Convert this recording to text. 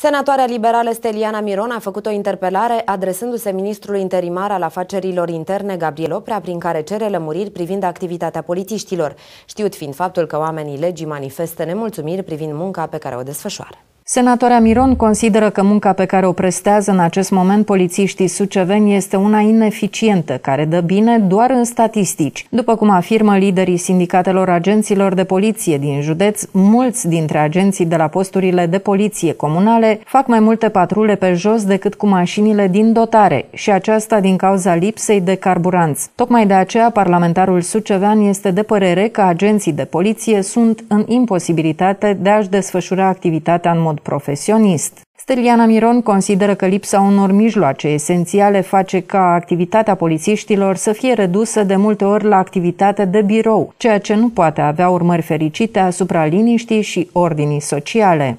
Senatoarea liberală Steliana Miron a făcut o interpelare adresându-se ministrului interimar al afacerilor interne Gabriel Oprea, prin care cere lămuriri privind activitatea polițiștilor, știut fiind faptul că oamenii legii manifestă nemulțumiri privind munca pe care o desfășoară. Senatoarea Miron consideră că munca pe care o prestează în acest moment polițiștii suceveni este una ineficientă, care dă bine doar în statistici. După cum afirmă liderii sindicatelor agenților de poliție din județ, mulți dintre agenții de la posturile de poliție comunale fac mai multe patrule pe jos decât cu mașinile din dotare și aceasta din cauza lipsei de carburanți. Tocmai de aceea, parlamentarul sucevean este de părere că agenții de poliție sunt în imposibilitate de a-și desfășura activitatea în mod mod profesionist. Steliana Miron consideră că lipsa unor mijloace esențiale face ca activitatea polițiștilor să fie redusă de multe ori la activitate de birou, ceea ce nu poate avea urmări fericite asupra liniștii și ordinii sociale.